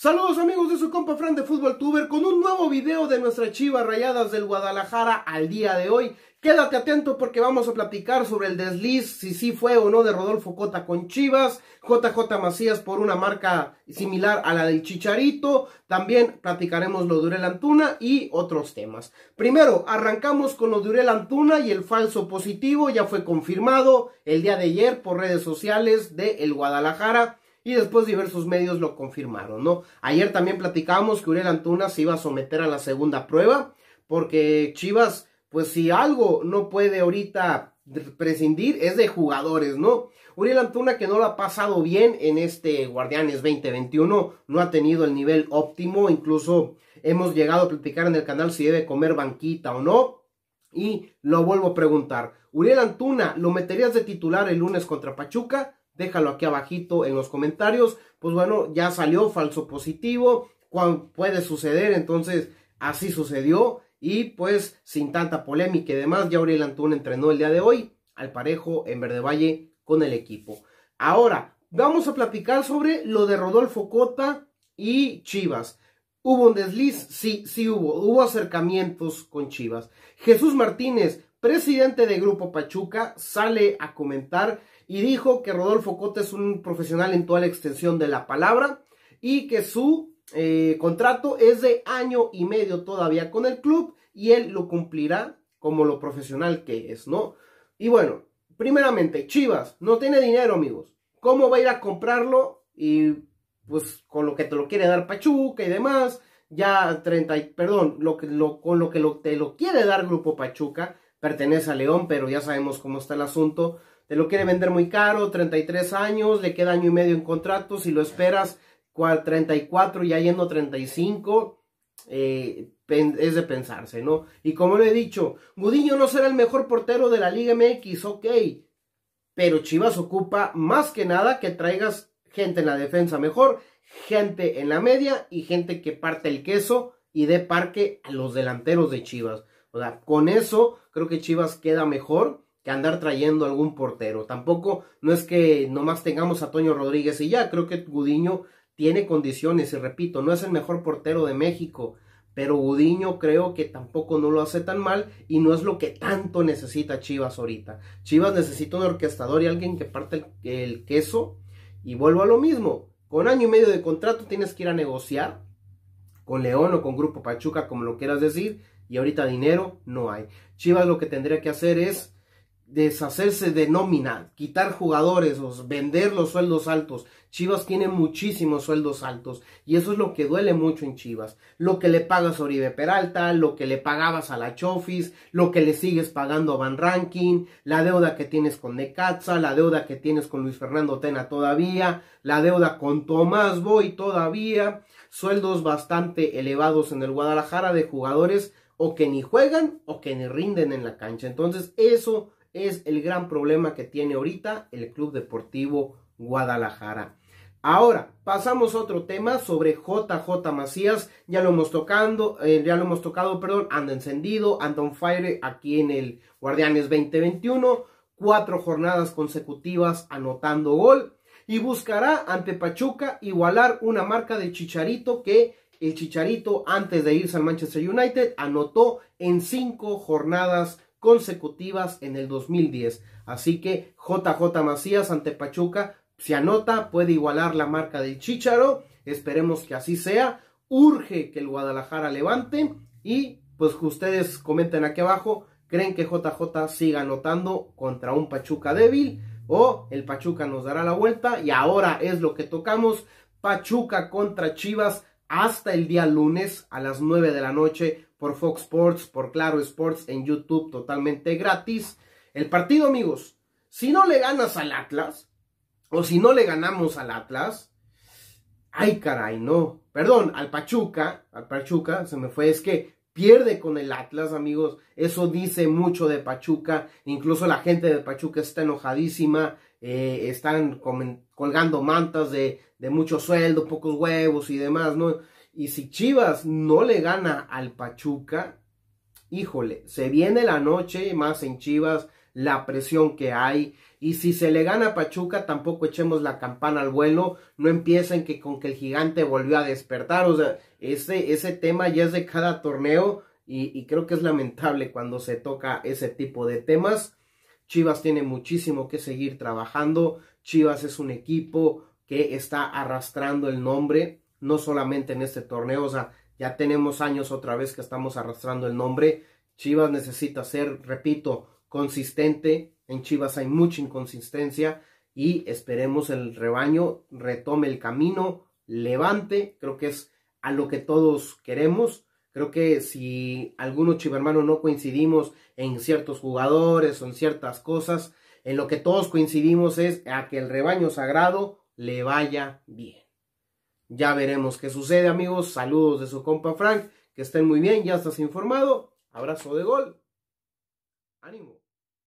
Saludos amigos de su compa Fran de Fútbol Tuber con un nuevo video de nuestra chivas rayadas del Guadalajara al día de hoy. Quédate atento porque vamos a platicar sobre el desliz, si sí fue o no de Rodolfo Cota con Chivas, JJ Macías por una marca similar a la del Chicharito, también platicaremos lo de Urel Antuna y otros temas. Primero, arrancamos con lo de Urel Antuna y el falso positivo, ya fue confirmado el día de ayer por redes sociales de El Guadalajara y después diversos medios lo confirmaron, ¿no? Ayer también platicábamos que Uriel Antuna se iba a someter a la segunda prueba, porque Chivas, pues si algo no puede ahorita prescindir es de jugadores, ¿no? Uriel Antuna que no lo ha pasado bien en este Guardianes 2021, no ha tenido el nivel óptimo, incluso hemos llegado a platicar en el canal si debe comer banquita o no, y lo vuelvo a preguntar, ¿Uriel Antuna lo meterías de titular el lunes contra Pachuca? déjalo aquí abajito en los comentarios. Pues bueno, ya salió falso positivo, puede suceder, entonces así sucedió y pues sin tanta polémica y demás, ya Uriel Antuna entrenó el día de hoy al parejo en Verde Valle con el equipo. Ahora, vamos a platicar sobre lo de Rodolfo Cota y Chivas. ¿Hubo un desliz? Sí, sí hubo. Hubo acercamientos con Chivas. Jesús Martínez presidente de Grupo Pachuca, sale a comentar y dijo que Rodolfo Cota es un profesional en toda la extensión de la palabra y que su eh, contrato es de año y medio todavía con el club y él lo cumplirá como lo profesional que es, ¿no? Y bueno, primeramente, Chivas no tiene dinero, amigos. ¿Cómo va a ir a comprarlo? Y pues con lo que te lo quiere dar Pachuca y demás, ya 30, perdón, lo, lo, con lo que te lo quiere dar Grupo Pachuca, pertenece a León, pero ya sabemos cómo está el asunto. Te lo quiere vender muy caro, 33 años, le queda año y medio en contrato, si lo esperas 34 ya yendo 35, eh, es de pensarse, ¿no? Y como le he dicho, Gudiño no será el mejor portero de la Liga MX, ok, pero Chivas ocupa más que nada que traigas gente en la defensa mejor, gente en la media y gente que parte el queso y dé parque a los delanteros de Chivas sea, con eso creo que Chivas queda mejor que andar trayendo algún portero. Tampoco no es que nomás tengamos a Toño Rodríguez y ya, creo que Gudiño tiene condiciones y repito, no es el mejor portero de México, pero Gudiño creo que tampoco no lo hace tan mal y no es lo que tanto necesita Chivas ahorita. Chivas necesita un orquestador y alguien que parte el queso y vuelvo a lo mismo. Con año y medio de contrato tienes que ir a negociar con León o con Grupo Pachuca, como lo quieras decir, y ahorita dinero no hay. Chivas lo que tendría que hacer es deshacerse de nómina, quitar jugadores, vender los sueldos altos. Chivas tiene muchísimos sueldos altos y eso es lo que duele mucho en Chivas. Lo que le pagas a Oribe Peralta, lo que le pagabas a la Chofis, lo que le sigues pagando a Van Ranking, la deuda que tienes con Necaxa, la deuda que tienes con Luis Fernando Tena todavía, la deuda con Tomás Boy todavía, sueldos bastante elevados en el Guadalajara de jugadores o que ni juegan o que ni rinden en la cancha. Entonces eso es el gran problema que tiene ahorita el Club Deportivo Guadalajara. Ahora, pasamos a otro tema sobre JJ Macías. Ya lo hemos tocando, eh, ya lo hemos tocado, perdón, anda encendido, anda fire aquí en el Guardianes 2021. Cuatro jornadas consecutivas anotando gol. Y buscará ante Pachuca igualar una marca de Chicharito que el Chicharito, antes de irse al Manchester United, anotó en cinco jornadas consecutivas en el 2010. Así que JJ Macías ante Pachuca se anota, puede igualar la marca del Chicharo. Esperemos que así sea. Urge que el Guadalajara levante. Y pues que ustedes comenten aquí abajo. ¿Creen que JJ siga anotando contra un Pachuca débil? O el Pachuca nos dará la vuelta. Y ahora es lo que tocamos. Pachuca contra Chivas hasta el día lunes a las 9 de la noche por Fox Sports, por Claro Sports en YouTube totalmente gratis. El partido, amigos, si no le ganas al Atlas, o si no le ganamos al Atlas, ay caray, no, perdón, al Pachuca, al Pachuca, se me fue, es que pierde con el Atlas, amigos. Eso dice mucho de Pachuca. Incluso la gente de Pachuca está enojadísima. Eh, están colgando mantas de, mucho sueldo, pocos huevos y demás, ¿no? Y si Chivas no le gana al Pachuca, híjole, se viene la noche más en Chivas la presión que hay. Y si se le gana a Pachuca, tampoco echemos la campana al vuelo. No empiecen que con que el gigante volvió a despertar. O sea, ese, ese tema ya es de cada torneo. Y, y creo que es lamentable cuando se toca ese tipo de temas. Chivas tiene muchísimo que seguir trabajando. Chivas es un equipo que está arrastrando el nombre, no solamente en este torneo, o sea, ya tenemos años otra vez que estamos arrastrando el nombre. Chivas necesita ser, repito, consistente. En Chivas hay mucha inconsistencia y esperemos el rebaño retome el camino, levante. Creo que es a lo que todos queremos. Creo que si algunos chivermanos no coincidimos en ciertos jugadores o en ciertas cosas, en lo que todos coincidimos es a que el rebaño sagrado le vaya bien. Ya veremos qué sucede, amigos. Saludos de su compa Frank. Que estén muy bien, ya estás informado. Abrazo de gol. Ánimo.